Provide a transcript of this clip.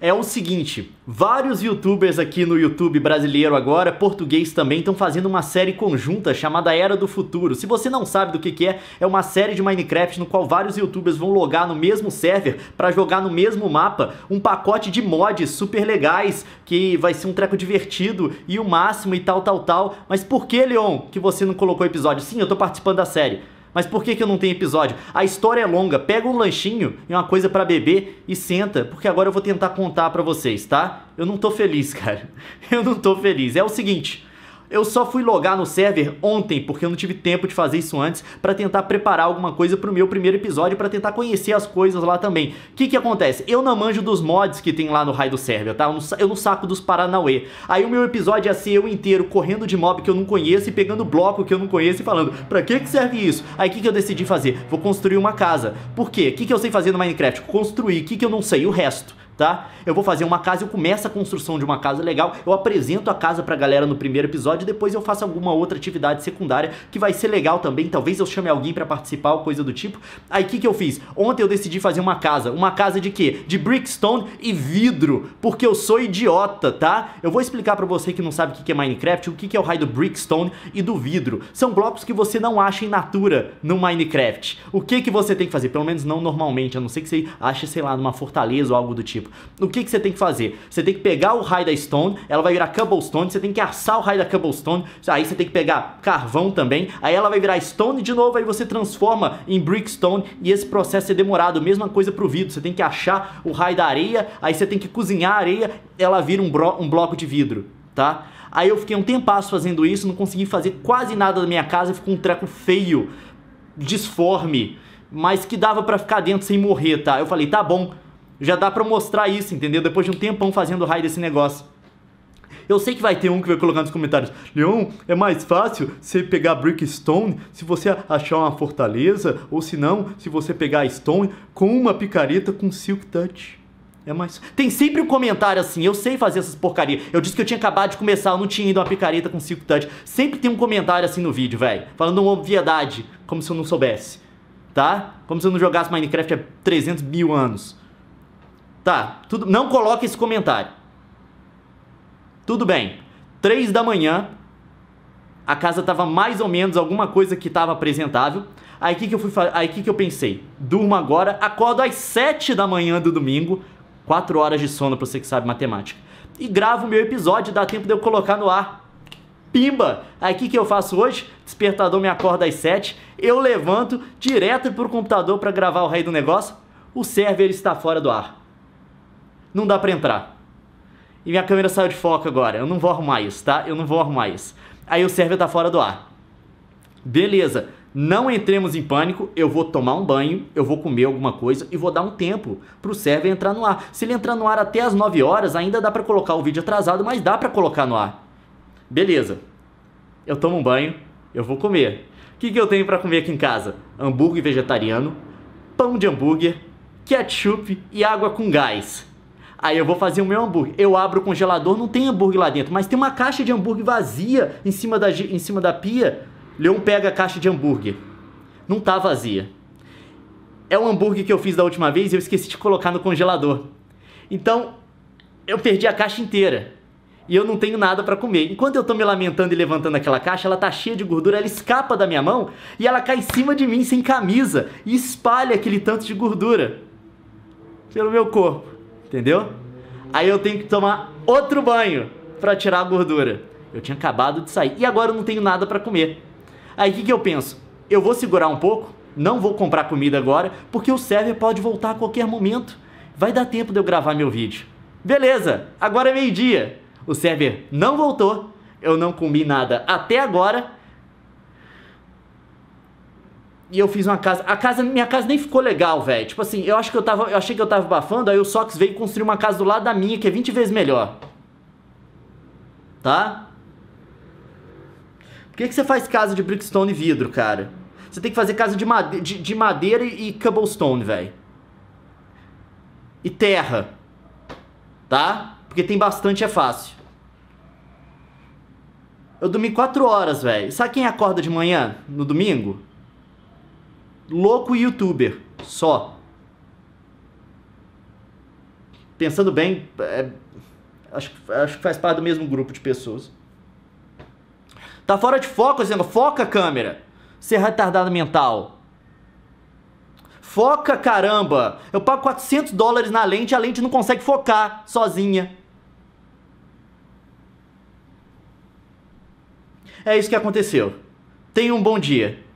é o seguinte, vários youtubers aqui no YouTube brasileiro agora, português também, estão fazendo uma série conjunta chamada Era do Futuro. Se você não sabe do que, que é, é uma série de Minecraft no qual vários youtubers vão logar no mesmo server para jogar no mesmo mapa um pacote de mods super legais, que vai ser um treco divertido e o máximo e tal, tal, tal. Mas por que, Leon, que você não colocou episódio? Sim, eu tô participando da série. Mas por que, que não tenho episódio? A história é longa. Pega um lanchinho e uma coisa para beber e senta, porque agora eu vou tentar contar para vocês, tá? Eu não tô feliz, cara. Eu não tô feliz. É o seguinte, eu só fui logar no server ontem porque eu não tive tempo de fazer isso antes para tentar preparar alguma coisa pro meu primeiro episódio para tentar conhecer as coisas lá também. O que que acontece? Eu não manjo dos mods que tem lá no raio do server, tá? Eu não, eu não saco dos Paranauê. Aí o meu episódio ia ser eu inteiro correndo de mob que eu não conheço e pegando bloco que eu não conheço e falando, pra que que serve isso? Aí o que que eu decidi fazer? Vou construir uma casa. Por quê? O que que eu sei fazer no Minecraft? Construir. O que que eu não sei? O resto tá? Eu vou fazer uma casa, eu começo a construção de uma casa legal, eu apresento a casa pra galera no primeiro episódio, depois eu faço alguma outra atividade secundária que vai ser legal também, talvez eu chame alguém para participar ou coisa do tipo. Aí o que, que eu fiz? Ontem eu decidi fazer uma casa, uma casa de quê? De brickstone e vidro, porque eu sou idiota, tá? Eu vou explicar pra você que não sabe o que, que é Minecraft, o que, que é o raio do brickstone e do vidro. São blocos que você não acha em natura no Minecraft. O que, que você tem que fazer? Pelo menos não normalmente, a não ser que você ache, sei lá, numa fortaleza ou algo do tipo tipo. O que, que você tem que fazer? Você tem que pegar o raio da stone, ela vai virar cobblestone, você tem que assar o raio da cobblestone, aí você tem que pegar carvão também, aí ela vai virar stone de novo, aí você transforma em brickstone e esse processo é demorado. Mesma coisa pro vidro, você tem que achar o raio da areia, aí você tem que cozinhar a areia, ela vira um, bro, um bloco de vidro, tá? Aí eu fiquei um tempasso fazendo isso, não consegui fazer quase nada da minha casa, ficou um treco feio, disforme, mas que dava para ficar dentro sem morrer, tá? Eu falei, tá bom, já dá para mostrar isso, entendeu? Depois de um tempão fazendo raio desse negócio. Eu sei que vai ter um que vai colocar nos comentários: Leon, é mais fácil você pegar Brickstone se você achar uma fortaleza, ou se não, se você pegar Stone com uma picareta com Silk Touch. É mais. Tem sempre um comentário assim, eu sei fazer essas porcarias. Eu disse que eu tinha acabado de começar, eu não tinha ido uma picareta com Silk Touch. Sempre tem um comentário assim no vídeo, velho, falando uma obviedade, como se eu não soubesse. Tá? Como se eu não jogasse Minecraft há 300 mil anos. Tá, tudo, não coloque esse comentário. Tudo bem. Três da manhã, a casa estava mais ou menos alguma coisa que estava apresentável. Aí que, que eu fui, aí que, que eu pensei, durmo agora, acordo às sete da manhã do domingo, quatro horas de sono para você que sabe matemática, e gravo o meu episódio, dá tempo de eu colocar no ar. Pimba! Aí que, que eu faço hoje? Despertador me acorda às sete. eu levanto direto pro computador para gravar o rei do negócio, o server está fora do ar. Não dá pra entrar. E minha câmera saiu de foco agora. Eu não vou arrumar isso, tá? Eu não vou arrumar isso. Aí o server tá fora do ar. Beleza. Não entremos em pânico, eu vou tomar um banho, eu vou comer alguma coisa e vou dar um tempo pro server entrar no ar. Se ele entrar no ar até as 9 horas, ainda dá para colocar o vídeo atrasado, mas dá para colocar no ar. Beleza. Eu tomo um banho, eu vou comer. O que, que eu tenho para comer aqui em casa? Hambúrguer vegetariano, pão de hambúrguer, ketchup e água com gás. Aí eu vou fazer o meu hambúrguer. Eu abro o congelador, não tem hambúrguer lá dentro, mas tem uma caixa de hambúrguer vazia em cima da, em cima da pia. Leon pega a caixa de hambúrguer. Não tá vazia. É o hambúrguer que eu fiz da última vez e eu esqueci de colocar no congelador. Então, eu perdi a caixa inteira. E eu não tenho nada para comer. Enquanto eu tô me lamentando e levantando aquela caixa, ela tá cheia de gordura, ela escapa da minha mão e ela cai em cima de mim sem camisa e espalha aquele tanto de gordura pelo meu corpo entendeu? Aí eu tenho que tomar outro banho para tirar a gordura. Eu tinha acabado de sair e agora eu não tenho nada para comer. Aí o que, que eu penso? Eu vou segurar um pouco, não vou comprar comida agora, porque o server pode voltar a qualquer momento. Vai dar tempo de eu gravar meu vídeo. Beleza, agora é meio-dia. O server não voltou, eu não comi nada até agora e eu fiz uma casa. A casa, minha casa nem ficou legal, velho. Tipo assim, eu acho que eu tava. Eu achei que eu tava bafando, aí o Sox veio construir uma casa do lado da minha, que é 20 vezes melhor. Tá? Por que, que você faz casa de brickstone e vidro, cara? Você tem que fazer casa de, made de, de madeira e, cobblestone, velho. E terra. Tá? Porque tem bastante, é fácil. Eu dormi 4 horas, velho. Sabe quem acorda de manhã no domingo? louco youtuber, só. Pensando bem, é, acho, acho que faz parte do mesmo grupo de pessoas. Tá fora de foco, dizendo, foca câmera. ser é retardado mental. Foca, caramba. Eu pago 400 dólares na lente, a lente não consegue focar sozinha. É isso que aconteceu. Tenha um bom dia.